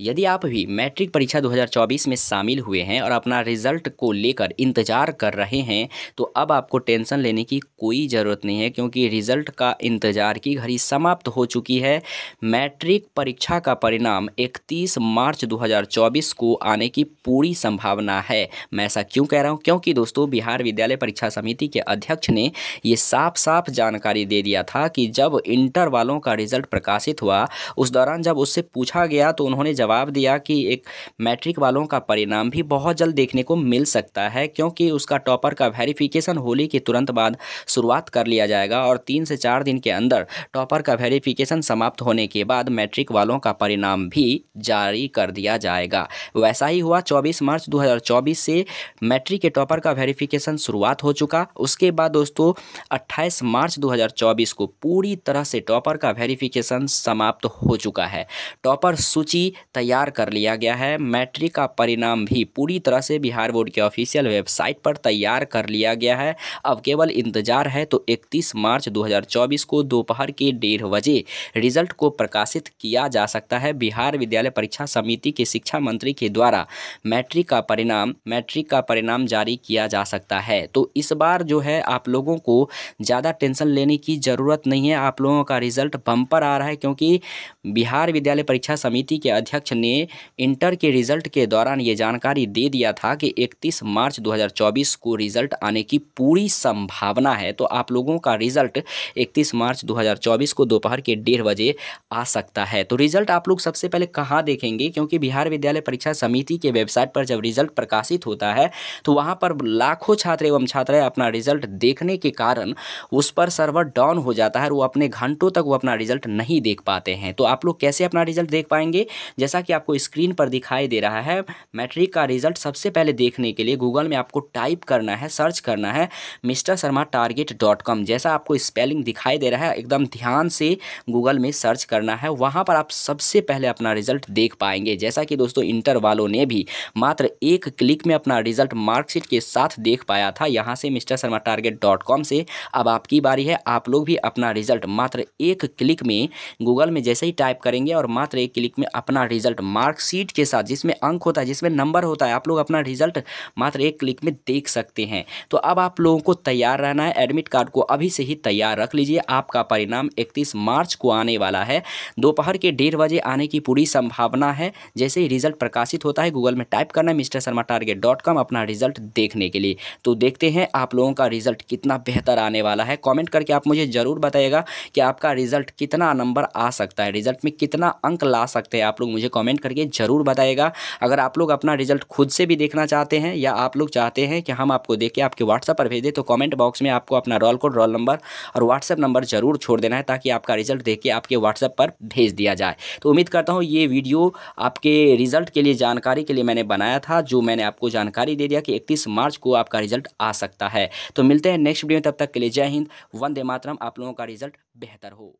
यदि आप भी मैट्रिक परीक्षा 2024 में शामिल हुए हैं और अपना रिजल्ट को लेकर इंतज़ार कर रहे हैं तो अब आपको टेंशन लेने की कोई ज़रूरत नहीं है क्योंकि रिजल्ट का इंतज़ार की घड़ी समाप्त हो चुकी है मैट्रिक परीक्षा का परिणाम 31 मार्च 2024 को आने की पूरी संभावना है मैं ऐसा क्यों कह रहा हूँ क्योंकि दोस्तों बिहार विद्यालय परीक्षा समिति के अध्यक्ष ने ये साफ साफ जानकारी दे दिया था कि जब इंटर वालों का रिजल्ट प्रकाशित हुआ उस दौरान जब उससे पूछा गया तो उन्होंने जवाब दिया कि एक मैट्रिक वालों का परिणाम भी बहुत जल्द देखने को मिल सकता है क्योंकि उसका टॉपर का वेरिफिकेशन होली के तुरंत बाद शुरुआत कर लिया जाएगा और तीन से चार दिन के अंदर टॉपर का वेरिफिकेशन समाप्त होने के बाद मैट्रिक वालों का परिणाम भी जारी कर दिया जाएगा वैसा ही हुआ चौबीस मार्च दो से मैट्रिक के टॉपर का वेरीफिकेशन शुरुआत हो चुका उसके बाद दोस्तों अट्ठाईस मार्च दो को पूरी तरह से टॉपर का वेरीफिकेशन समाप्त हो चुका है टॉपर सूची तैयार कर लिया गया है मैट्रिक का परिणाम भी पूरी तरह से बिहार बोर्ड के ऑफिशियल वेबसाइट पर तैयार कर लिया गया है अब केवल इंतजार है तो 31 मार्च 2024 को दोपहर के डेढ़ बजे रिजल्ट को प्रकाशित किया जा सकता है बिहार विद्यालय परीक्षा समिति के शिक्षा मंत्री के द्वारा मैट्रिक का परिणाम मैट्रिक का परिणाम जारी किया जा सकता है तो इस बार जो है आप लोगों को ज़्यादा टेंशन लेने की ज़रूरत नहीं है आप लोगों का रिजल्ट बम्पर आ रहा है क्योंकि बिहार विद्यालय परीक्षा समिति के अध्यक्ष अध्यक्ष ने इंटर के रिजल्ट के दौरान ये जानकारी दे दिया था कि 31 मार्च 2024 को रिजल्ट आने की पूरी संभावना है तो आप लोगों का रिजल्ट 31 मार्च 2024 को दोपहर के डेढ़ बजे आ सकता है तो रिजल्ट आप लोग सबसे पहले कहाँ देखेंगे क्योंकि बिहार विद्यालय परीक्षा समिति के वेबसाइट पर जब रिजल्ट प्रकाशित होता है तो वहाँ पर लाखों छात्र एवं छात्राएं अपना रिजल्ट देखने के कारण उस पर सर्वर डाउन हो जाता है और वो अपने घंटों तक वो अपना रिजल्ट नहीं देख पाते हैं तो आप लोग कैसे अपना रिजल्ट देख पाएंगे जैसा जैसा कि आपको स्क्रीन पर दिखाई दे रहा है मैट्रिक का रिजल्ट सबसे पहले देखने के लिए गूगल में आपको टाइप करना है सर्च करना है mister Sharma target dot com जैसा आपको स्पेलिंग दिखाई दे रहा है एकदम ध्यान से गूगल में सर्च करना है वहाँ पर आप सबसे पहले अपना रिजल्ट देख पाएंगे जैसा कि दोस्तों इंटर वालों ने भी मात्र एक क्लिक में अपना रिजल्ट मार्कशीट के साथ देख पाया था यहाँ से mister Sharma target dot com से अब आपकी बारी है आप लोग भी अपना रिजल्ट मात्र एक क्लिक में गूगल में जैसे ही टाइप करेंगे और मात्र एक क्लिक में अपना रिजल्ट रिजल्ट मार्कशीट के साथ जिसमें अंक होता है जिसमें नंबर होता है आप लोग अपना रिजल्ट मात्र एक क्लिक में देख सकते हैं तो अब आप लोगों को तैयार रहना है एडमिट कार्ड को अभी से ही तैयार रख लीजिए आपका परिणाम इकतीस मार्च को आने वाला है दोपहर के डेढ़ बजे आने की पूरी संभावना है जैसे ही रिजल्ट प्रकाशित होता है गूगल में टाइप करना mister Sharma target dot com अपना रिजल्ट देखने के लिए तो देखते हैं आप लोगों का रिजल्ट कितना बेहतर आने वाला है कमेंट करके आप मुझे ज़रूर बताइएगा कि आपका रिजल्ट कितना नंबर आ सकता है रिजल्ट में कितना अंक ला सकते हैं आप लोग मुझे मुझे कमेंट करके ज़रूर बताएगा अगर आप लोग अपना रिजल्ट खुद से भी देखना चाहते हैं या आप लोग चाहते हैं कि हम आपको देख के आपके व्हाट्सअप पर भेजें तो कॉमेंट बॉक्स में आपको अपना रोल कोड रोल नंबर और व्हाट्सअप नंबर ज़रूर छोड़ देना है ताकि आपका रिजल्ट देख के आपके व्हाट्सअप पर भेज दिया जाए तो उम्मीद करता हूँ ये वीडियो आपके रिजल्ट के लिए जानकारी के लिए मैंने बनाया था जो मैंने आपको जानकारी दे दिया कि इकतीस मार्च को आपका रिजल्ट आ सकता है तो मिलते हैं नेक्स्ट वीडियो तब तक के लिए जय हिंद वंदे मातरम आप लोगों का रिजल्ट बेहतर हो